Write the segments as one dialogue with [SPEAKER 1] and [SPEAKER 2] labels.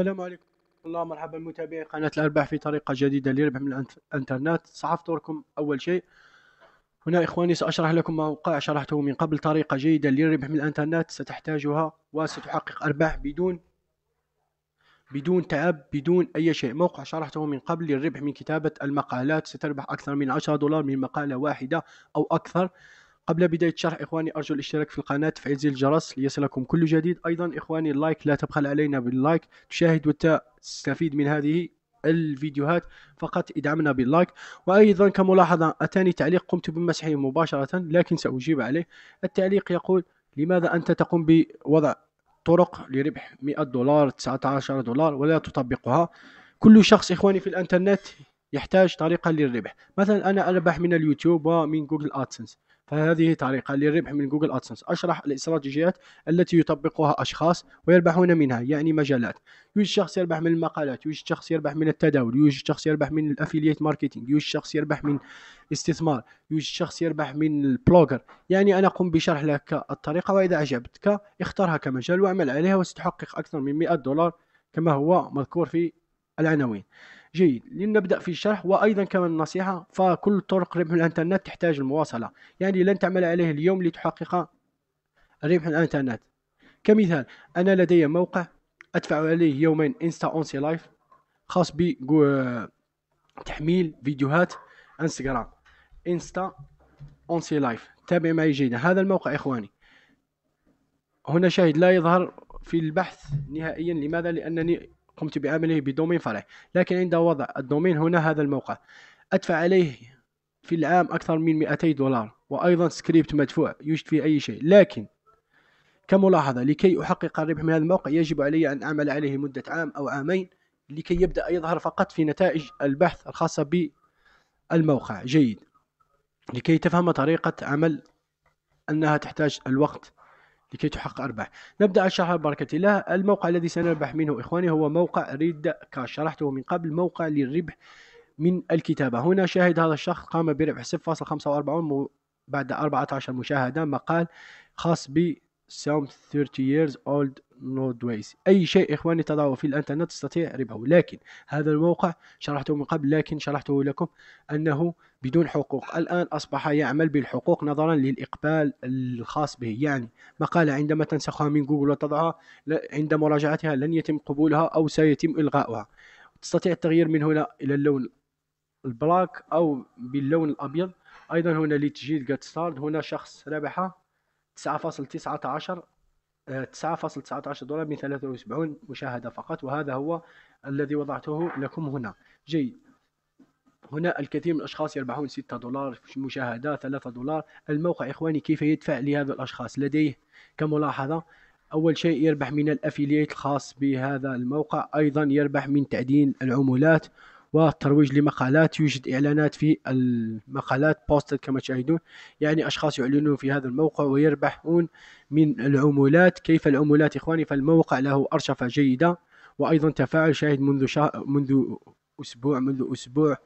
[SPEAKER 1] السلام عليكم الله مرحبا متابعي قناة الأرباح في طريقة جديدة للربح من الانترنت سأعطيكم أول شيء هنا إخواني سأشرح لكم موقع شرحته من قبل طريقة جيدة للربح من الانترنت ستحتاجها وستحقق أرباح بدون بدون تعب بدون أي شيء موقع شرحته من قبل للربح من كتابة المقالات ستربح أكثر من 10 دولار من مقالة واحدة أو أكثر قبل بداية الشرح إخواني أرجو الاشتراك في القناة تفعيل زر الجرس ليصلكم كل جديد أيضا إخواني اللايك لا تبخل علينا باللايك تشاهد وتستفيد من هذه الفيديوهات فقط ادعمنا باللايك وأيضا كملاحظة أتاني تعليق قمت بمسحه مباشرة لكن سأجيب عليه التعليق يقول لماذا أنت تقوم بوضع طرق لربح 100 دولار 19 دولار ولا تطبقها كل شخص إخواني في الإنترنت يحتاج طريقة للربح مثلا أنا أربح من اليوتيوب ومن جوجل أدسنس فهذه طريقة للربح من جوجل أدسنس أشرح الاستراتيجيات التي يطبقها أشخاص ويربحون منها يعني مجالات يوجد شخص يربح من المقالات يوجد شخص يربح من التداول يوجد شخص يربح من الافيليت ماركتينج يوجد شخص يربح من استثمار يوجد شخص يربح من البلوجر يعني أنا قم بشرح لك الطريقة وإذا أعجبتك اختارها كمجال واعمل عليها وستحقق أكثر من 100 دولار كما هو مذكور في العناوين جيد لنبدأ في الشرح وأيضا كما النصيحة فكل طرق ربح الإنترنت تحتاج المواصلة يعني لن تعمل عليه اليوم لتحقق ربح الإنترنت كمثال أنا لدي موقع أدفع عليه يومين انستا اونسي لايف خاص بتحميل فيديوهات انستغرام انستا اونسي لايف تابع معي جيدا هذا الموقع إخواني هنا شاهد لا يظهر في البحث نهائيا لماذا لأنني قمت بعمله بدومين فرعي لكن عند وضع الدومين هنا هذا الموقع أدفع عليه في العام أكثر من 200 دولار وأيضا سكريبت مدفوع يوجد فيه أي شيء لكن كملاحظة لكي أحقق الربح من هذا الموقع يجب علي أن أعمل عليه مدة عام أو عامين لكي يبدأ يظهر فقط في نتائج البحث الخاصة بالموقع جيد لكي تفهم طريقة عمل أنها تحتاج الوقت لكي تحقق أرباح نبدأ الشرح بركة الله الموقع الذي سنربح منه إخواني هو موقع ريد كاش شرحته من قبل موقع للربح من الكتابة هنا شاهد هذا الشخص قام بربح 0.45 بعد 14 مشاهدة مقال خاص ب some 30 years old nodeways أي شيء إخواني تضعه في الإنترنت تستطيع ربحه لكن هذا الموقع شرحته من قبل لكن شرحته لكم أنه بدون حقوق الآن أصبح يعمل بالحقوق نظرا للإقبال الخاص به يعني مقالة عندما تنسخها من جوجل وتضعها عند مراجعتها لن يتم قبولها أو سيتم إلغاؤها تستطيع التغيير من هنا إلى اللون البلاك أو باللون الأبيض أيضا هنا لتجيد جت ستارد هنا شخص ربح 9.19 9.19 آه، دولار من 73 مشاهدة فقط وهذا هو الذي وضعته لكم هنا جيد هنا الكثير من الأشخاص يربحون 6 دولار مشاهدة 3 دولار الموقع إخواني كيف يدفع لهذا الأشخاص لديه كملاحظة أول شيء يربح من الأفيليت الخاص بهذا الموقع أيضا يربح من تعدين العمولات والترويج لمقالات يوجد إعلانات في المقالات بوستد كما تشاهدون يعني أشخاص يعلنون في هذا الموقع ويربحون من العمولات كيف العمولات إخواني فالموقع له أرشفة جيدة وأيضا تفاعل شاهد منذ شهر منذ أسبوع منذ أسبوع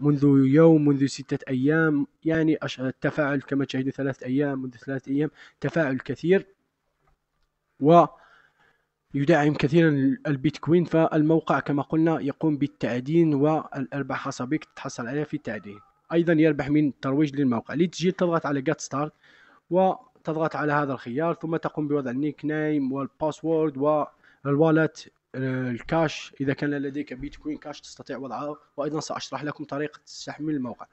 [SPEAKER 1] منذ يوم منذ ستة أيام يعني التفاعل كما تشاهدون ثلاثة أيام منذ ثلاثة أيام تفاعل كثير و يدعم كثيرا البيتكوين فالموقع كما قلنا يقوم بالتعدين والأرباح بك تحصل عليها في التعدين أيضا يربح من الترويج للموقع لتسجيل تضغط على جات ستارت وتضغط على هذا الخيار ثم تقوم بوضع النيك نيم والباسورد والوالت آه، الكاش إذا كان لديك بيتكوين كاش تستطيع وضعه وأيضا سأشرح لكم طريقة استحمل الموقع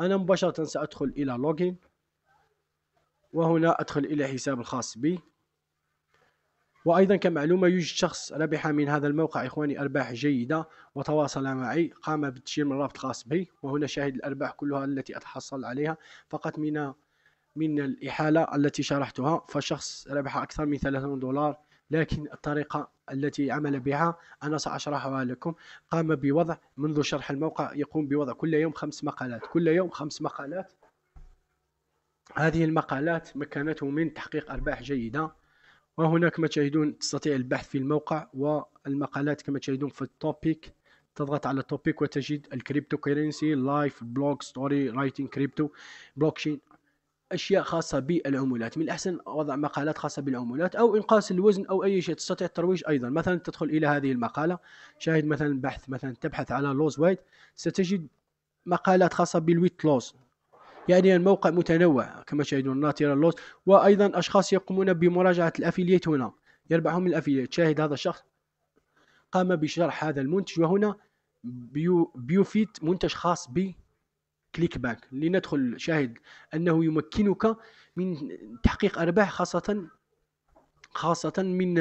[SPEAKER 1] أنا مباشرة سأدخل إلى لوجين وهنا أدخل إلى حساب الخاص بي وأيضا كمعلومة يوجد شخص ربح من هذا الموقع إخواني أرباح جيدة وتواصل معي قام بتشير من رابط خاص بي وهنا شاهد الأرباح كلها التي أتحصل عليها فقط من من الإحالة التي شرحتها فشخص ربح أكثر من 30 دولار لكن الطريقة التي عمل بها أنا سأشرحها لكم قام بوضع منذ شرح الموقع يقوم بوضع كل يوم خمس مقالات كل يوم خمس مقالات هذه المقالات مكنته من تحقيق أرباح جيدة وهنا كما تشاهدون تستطيع البحث في الموقع والمقالات كما تشاهدون في التوبيك تضغط على التوبيك وتجد الكريبتو كرنسي لايف بلوج ستوري رايتنج كريبتو بلوكشين اشياء خاصه بالعمولات من الاحسن وضع مقالات خاصه بالعمولات او انقاص الوزن او اي شيء تستطيع الترويج ايضا مثلا تدخل الى هذه المقاله شاهد مثلا بحث مثلا تبحث على لوز وايت ستجد مقالات خاصه بالويت لوز يعني الموقع متنوع كما تشاهدون ناتيرا لوس وايضا اشخاص يقومون بمراجعه الافيليت هنا يربحون الافيليت شاهد هذا الشخص قام بشرح هذا المنتج وهنا بيو بيوفيت منتج خاص ب كليك باك لندخل شاهد انه يمكنك من تحقيق ارباح خاصه خاصه من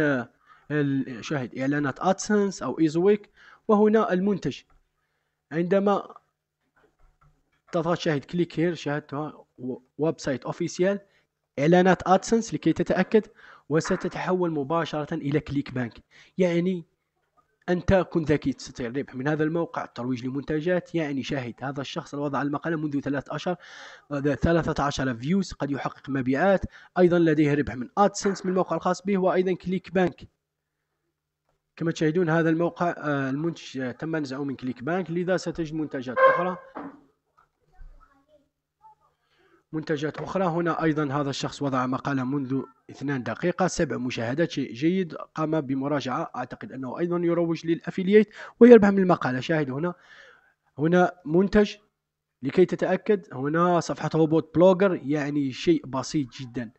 [SPEAKER 1] شاهد اعلانات ادسنس او ايزويك وهنا المنتج عندما تضغط شاهد كليك هير شاهدتها ويب سايت اوفيسيال اعلانات ادسنس لكي تتاكد وستتحول مباشره الى كليك بانك يعني انت كن ذكي تستطيع الربح من هذا الموقع الترويج لمنتجات يعني شاهد هذا الشخص الوضع المقاله منذ ثلاثة اشهر 13 فيوز قد يحقق مبيعات ايضا لديه ربح من ادسنس من الموقع الخاص به وايضا كليك بانك كما تشاهدون هذا الموقع آه، المنتج آه، تم نزعه من كليك بانك لذا ستجد منتجات اخرى منتجات أخرى هنا أيضا هذا الشخص وضع مقالة منذ اثنان دقيقة سبع مشاهدات شيء جيد قام بمراجعة أعتقد أنه أيضا يروج للأفلييت ويربح من المقالة شاهد هنا هنا منتج لكي تتأكد هنا صفحة روبوت بلوجر يعني شيء بسيط جدا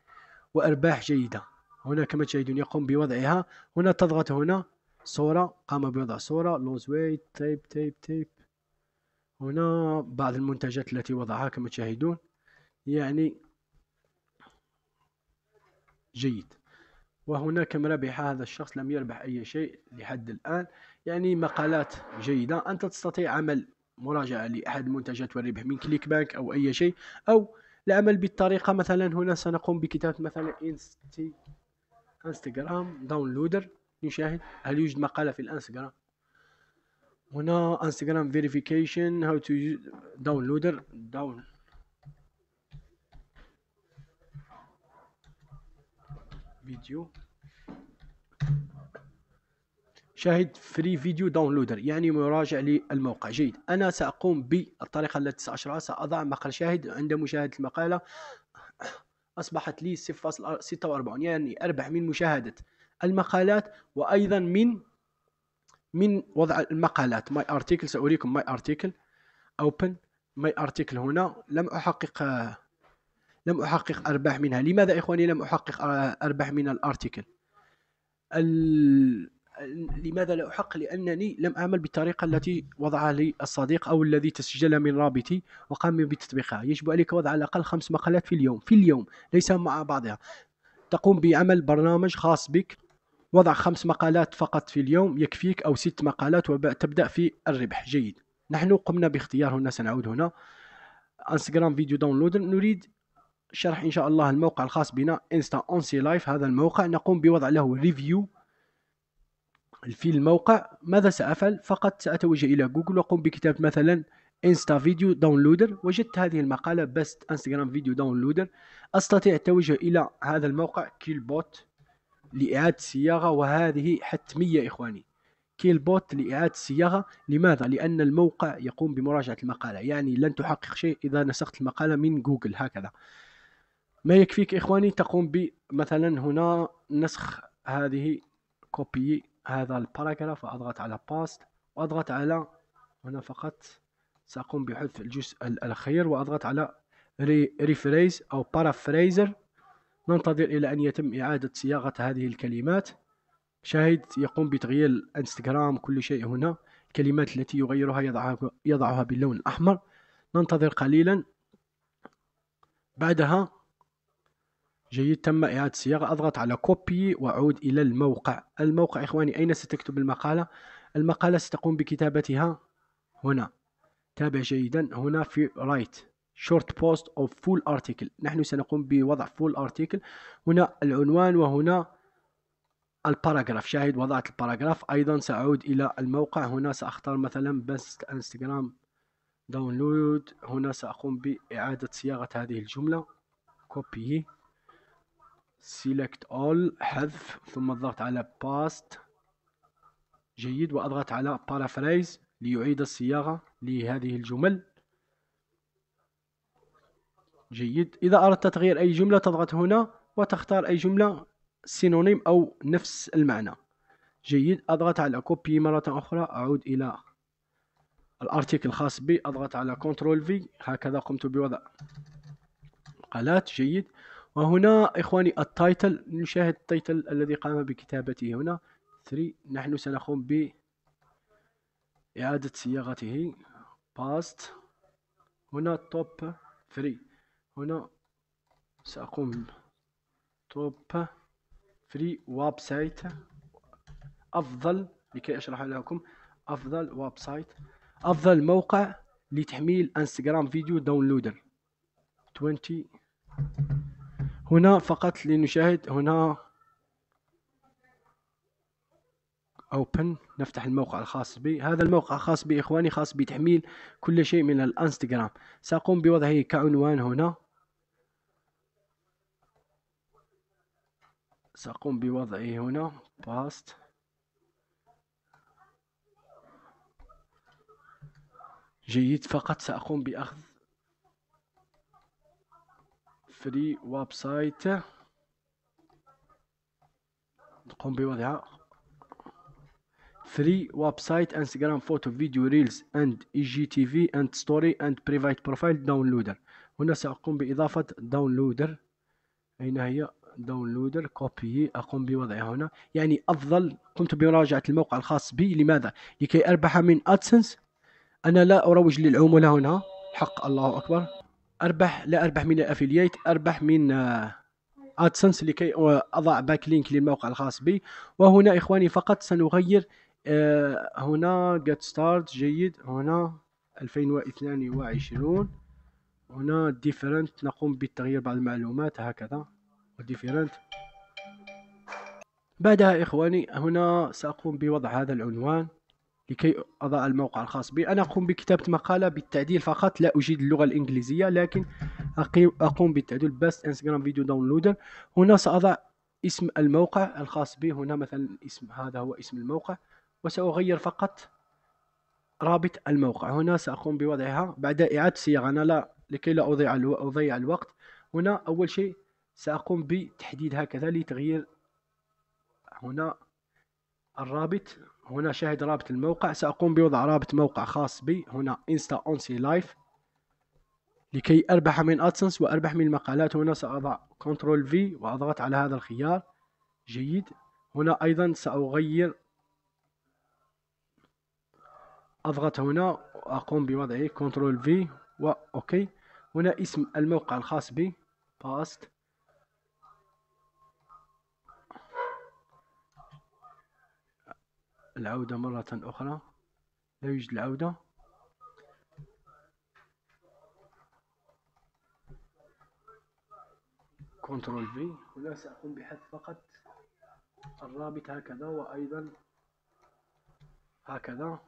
[SPEAKER 1] وأرباح جيدة هنا كما تشاهدون يقوم بوضعها هنا تضغط هنا صورة قام بوضع صورة لوز ويت تيب تيب تيب هنا بعض المنتجات التي وضعها كما تشاهدون يعني جيد وهناك من ربح هذا الشخص لم يربح أي شيء لحد الآن يعني مقالات جيدة أنت تستطيع عمل مراجعة لأحد منتجات والربح من كليك بانك أو أي شيء أو العمل بالطريقة مثلا هنا سنقوم بكتابة مثلا انستي انستغرام داونلودر نشاهد هل يوجد مقالة في الانستغرام هنا انستغرام فيريفيكيشن هاو تو داونلودر داون فيديو شاهد فري فيديو داونلودر يعني مراجع للموقع جيد انا ساقوم بالطريقه التي ساشرها ساضع مقال شاهد عند مشاهده المقاله اصبحت لي 0.46 يعني اربح من مشاهده المقالات وايضا من من وضع المقالات ماي ارتيكل ساريكم ماي ارتيكل اوبن ماي ارتيكل هنا لم احقق لم أحقق أرباح منها لماذا إخواني لم أحقق أرباح من الأرتيكل ال... لماذا لا أحق لأنني لم أعمل بالطريقة التي وضعها لي الصديق أو الذي تسجل من رابطي وقام بتطبيقها يجب عليك وضع على الأقل خمس مقالات في اليوم في اليوم ليس مع بعضها تقوم بعمل برنامج خاص بك وضع خمس مقالات فقط في اليوم يكفيك أو ست مقالات وتبدأ في الربح جيد نحن قمنا باختيار هنا سنعود هنا انستغرام فيديو داونلود نريد شرح ان شاء الله الموقع الخاص بنا انستا اونسي لايف هذا الموقع نقوم بوضع له ريفيو في الموقع ماذا سأفعل فقط سأتوجه إلى جوجل وأقوم بكتابة مثلا انستا فيديو داونلودر وجدت هذه المقالة بست انستغرام فيديو داونلودر أستطيع التوجه إلى هذا الموقع كيل بوت لإعادة صياغة وهذه حتمية إخواني كيل بوت لإعادة صياغة لماذا؟ لأن الموقع يقوم بمراجعة المقالة يعني لن تحقق شيء إذا نسخت المقالة من جوجل هكذا ما يكفيك اخواني تقوم بمثلا هنا نسخ هذه كوبي هذا الباراجراف واضغط على باست واضغط على هنا فقط ساقوم بحذف الجزء الاخير واضغط على ريفريز او بارافريزر ننتظر الى ان يتم اعاده صياغه هذه الكلمات شاهد يقوم بتغيير انستغرام كل شيء هنا الكلمات التي يغيرها يضعها, يضعها باللون الاحمر ننتظر قليلا بعدها جيد تم إعادة الصياغة أضغط على كوبي وأعود إلى الموقع الموقع إخواني أين ستكتب المقالة المقالة ستقوم بكتابتها هنا تابع جيدا هنا في رايت شورت بوست أو فول أرتيكل نحن سنقوم بوضع فول أرتيكل هنا العنوان وهنا الباراجراف شاهد وضعت الباراجراف أيضا سأعود إلى الموقع هنا سأختار مثلا بس انستغرام داونلود هنا سأقوم بإعادة صياغة هذه الجملة كوبي select all حذف ثم الضغط على past جيد وأضغط على paraphrase ليعيد الصياغة لهذه الجمل جيد إذا أردت تغيير أي جملة تضغط هنا وتختار أي جملة سينونيم أو نفس المعنى جيد أضغط على كوبي مرة أخرى أعود إلى الارتيكل الخاص بي أضغط على كنترول في هكذا قمت بوضع مقالات جيد وهنا إخواني التايتل نشاهد التايتل الذي قام بكتابته هنا 3 نحن سنقوم بإعادة صياغته past هنا top 3 هنا سأقوم top 3 ويب سايت أفضل لكي أشرح لكم أفضل ويب سايت أفضل موقع لتحميل انستغرام فيديو داونلودر 20 هنا فقط لنشاهد هنا اوبن نفتح الموقع الخاص بي هذا الموقع الخاص بي اخواني خاص بتحميل كل شيء من الانستغرام ساقوم بوضعه كعنوان هنا ساقوم بوضعه هنا باست جيد فقط ساقوم باخذ فري ويب سايت نقوم بوضعها فري ويب سايت انستغرام فوتو فيديو ريلز اند اي جي تي في اند ستوري اند بريفايت بروفايل داونلودر هنا ساقوم باضافه داونلودر اين هي داونلودر كوبي اقوم بوضعها هنا يعني افضل قمت بمراجعه الموقع الخاص بي لماذا لكي اربح من ادسنس انا لا اروج للعموله هنا حق الله اكبر اربح لا اربح من الافلييت اربح من آه، ادسنس لكي اضع باك لينك للموقع الخاص بي وهنا اخواني فقط سنغير آه، هنا جيت ستارت جيد هنا 2022 هنا ديفرنت نقوم بتغيير بعض المعلومات هكذا ديفرنت بعدها إخواني هنا سأقوم بوضع هذا العنوان لكي أضع الموقع الخاص بي أنا أقوم بكتابة مقالة بالتعديل فقط لا أجيد اللغة الإنجليزية لكن أقوم بالتعديل باست انستغرام فيديو داونلودر هنا سأضع اسم الموقع الخاص بي هنا مثلا اسم هذا هو اسم الموقع وسأغير فقط رابط الموقع هنا سأقوم بوضعها بعد إعادة صياغة أنا لا لكي لا أضيع الو... أضيع الوقت هنا أول شيء سأقوم بتحديد هكذا لتغيير هنا الرابط هنا شاهد رابط الموقع سأقوم بوضع رابط موقع خاص بي هنا انستا اونسي لايف لكي أربح من أدسنس وأربح من المقالات هنا سأضع كنترول في وأضغط على هذا الخيار جيد هنا أيضا سأغير أضغط هنا وأقوم بوضعه كنترول في وأوكي هنا اسم الموقع الخاص بي باست العودة مرة أخرى لا يوجد العودة كنترول في هنا سأقوم بحذف فقط الرابط هكذا وأيضا هكذا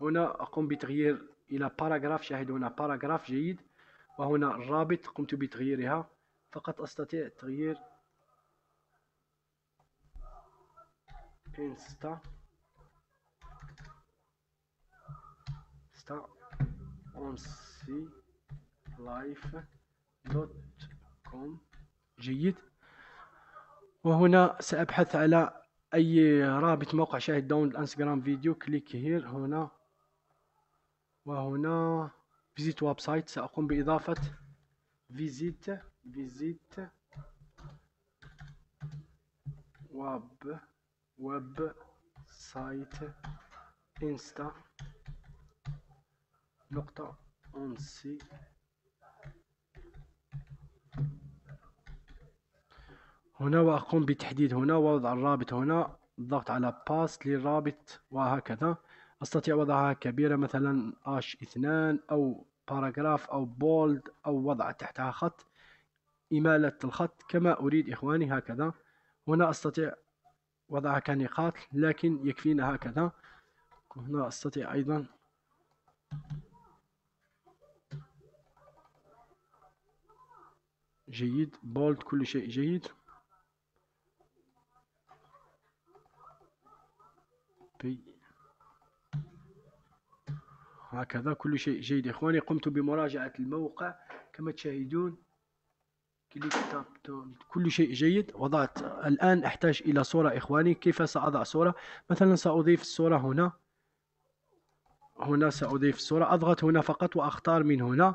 [SPEAKER 1] هنا أقوم بتغيير إلى باراجراف شاهد هنا باراجراف جيد وهنا الرابط قمت بتغييرها فقط أستطيع تغيير انستا اون سي لايف دوت كوم جيد وهنا سأبحث على أي رابط موقع شاهد داون الانستغرام فيديو كليك هير هنا وهنا فيزيت ويب سايت سأقوم بإضافة فيزيت فيزيت ويب ويب سايت انستا نقطة أنسي هنا وأقوم بتحديد هنا ووضع الرابط هنا الضغط على باس للرابط وهكذا أستطيع وضعها كبيرة مثلا اش اثنان أو باراجراف أو بولد أو وضع تحتها خط إمالة الخط كما أريد إخواني هكذا هنا أستطيع وضعها كنقاط لكن يكفينا هكذا هنا أستطيع أيضا جيد بولد كل شيء جيد بي هكذا كل شيء جيد إخواني قمت بمراجعة الموقع كما تشاهدون كل شيء جيد وضعت الآن أحتاج إلى صورة إخواني كيف سأضع صورة مثلا سأضيف الصورة هنا هنا سأضيف الصورة أضغط هنا فقط وأختار من هنا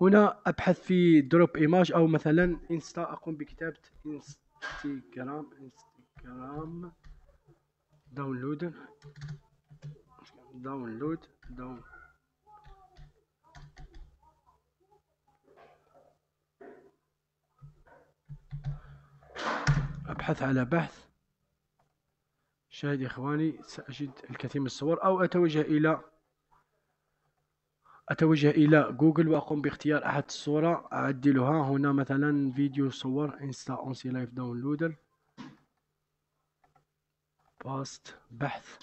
[SPEAKER 1] هنا أبحث في دروب إيماج أو مثلا إنستا أقوم بكتابة إنستغرام إنستغرام داونلود داونلود داون أبحث على بحث شاهد إخواني سأجد الكثير من الصور أو أتوجه إلى اتوجه الى جوجل واقوم باختيار احد الصورة اعدلها هنا مثلا فيديو صور انستا اونسي لايف داونلودر باست بحث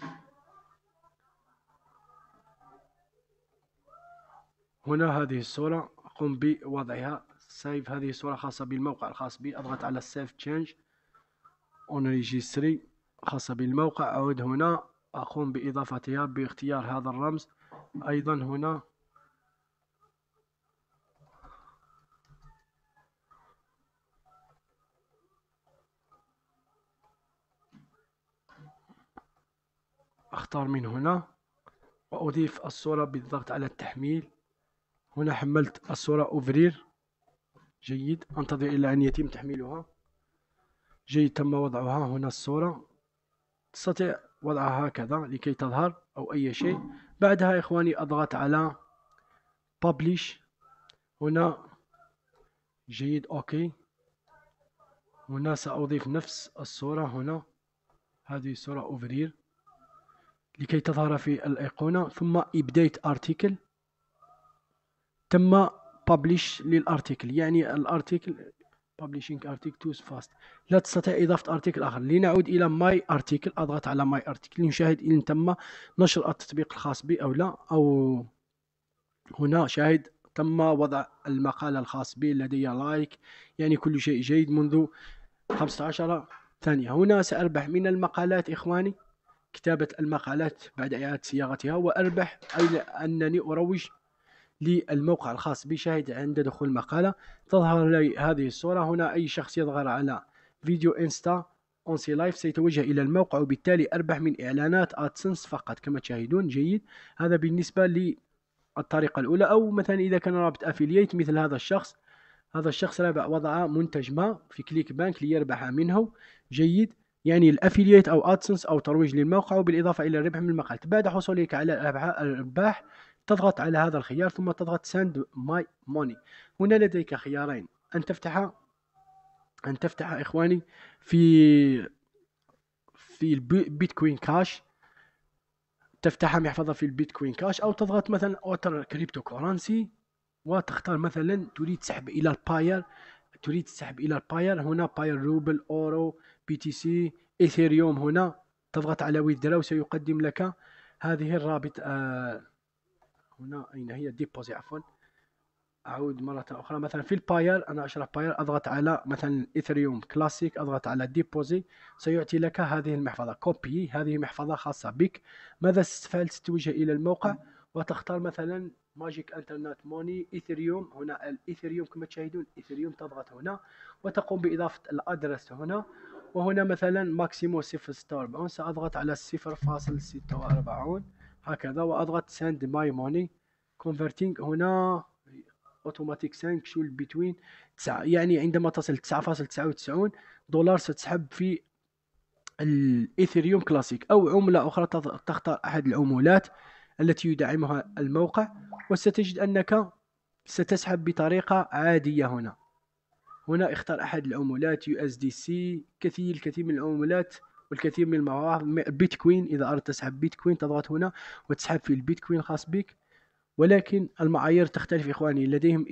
[SPEAKER 1] هنا هذه الصورة أقوم بوضعها سيف هذه الصورة خاصة بالموقع الخاص بي أضغط على سيف تشينج اون ريجيستري خاصة بالموقع أعود هنا أقوم بإضافتها باختيار هذا الرمز أيضا هنا أختار من هنا وأضيف الصورة بالضغط على التحميل هنا حملت الصورة أوفرير جيد أنتظر إلى أن يتم تحميلها جيد تم وضعها هنا الصورة تستطيع وضعها هكذا لكي تظهر أو أي شيء بعدها إخواني أضغط على publish هنا جيد أوكي هنا سأضيف نفس الصورة هنا هذه صورة أوفرير لكي تظهر في الأيقونة ثم إبديت أرتيكل تم بابليش للأرتيكل يعني الأرتيكل بابليشينغ ارتكل توز فاست لا تستطيع إضافة أرتيكل آخر لنعود إلى ماي ارتكل أضغط على ماي ارتكل لنشاهد إن تم نشر التطبيق الخاص بي أو لا أو هنا شاهد تم وضع المقال الخاص بي لدي لايك يعني كل شيء جيد منذ 15 ثانية هنا سأربح من المقالات إخواني كتابة المقالات بعد إعادة صياغتها وأربح أي أنني أروج للموقع الخاص بشاهد عند دخول المقالة تظهر لي هذه الصورة هنا أي شخص يظهر على فيديو انستا اونسي لايف سيتوجه الى الموقع وبالتالي اربح من اعلانات ادسنس فقط كما تشاهدون جيد هذا بالنسبه للطريقه الاولى او مثلا اذا كان رابط أفيليت مثل هذا الشخص هذا الشخص وضع منتج ما في كليك بانك ليربح منه جيد يعني الافيليت او ادسنس او ترويج للموقع وبالاضافه الى الربح من المقال بعد حصولك على الارباح تضغط على هذا الخيار ثم تضغط سند ماي موني هنا لديك خيارين ان تفتح ان تفتح اخواني في في البيتكوين كاش تفتح محفظة في البيتكوين كاش أو تضغط مثلا أوتر كريبتو كورنسي وتختار مثلا تريد سحب إلى الباير تريد السحب الى الباير هنا باير روبل اورو بي تي سي ايثيريوم هنا تضغط على ويدرا وسيقدم لك هذه الرابط آه هنا اين هي ديبوزي عفوا اعود مره اخرى مثلا في الباير انا اشرح باير اضغط على مثلا ايثريوم كلاسيك اضغط على ديبوزي سيعطي لك هذه المحفظه كوبي هذه محفظه خاصه بك ماذا ستفعل ستوجه الى الموقع وتختار مثلا ماجيك انترنت موني ايثريوم هنا الايثريوم كما تشاهدون ايثريوم تضغط هنا وتقوم باضافه الادرس هنا وهنا مثلا ماكسيمو 046 ساضغط على 0.46 هكذا واضغط سند ماي موني كونفرتينغ هنا اوتوماتيك سانكشول بيتوين 9 يعني عندما تصل 9.99 دولار ستسحب في الايثريوم كلاسيك او عمله اخرى تختار احد العمولات التي يدعمها الموقع وستجد أنك ستسحب بطريقة عادية هنا هنا اختار أحد العملات USDC كثير الكثير من العملات والكثير من المواقع بيتكوين إذا أردت تسحب بيتكوين تضغط هنا وتسحب في البيتكوين الخاص بك ولكن المعايير تختلف إخواني لديهم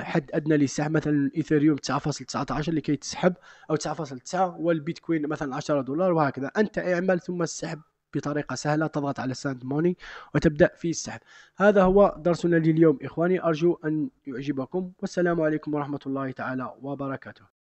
[SPEAKER 1] حد أدنى للسحب مثلا إيثيريوم 9.19 لكي تسحب أو 9.9 والبيتكوين مثلا 10 دولار وهكذا أنت اعمل ثم السحب بطريقه سهله تضغط على ساند موني وتبدا في السحب هذا هو درسنا لليوم اخواني ارجو ان يعجبكم والسلام عليكم ورحمه الله تعالى وبركاته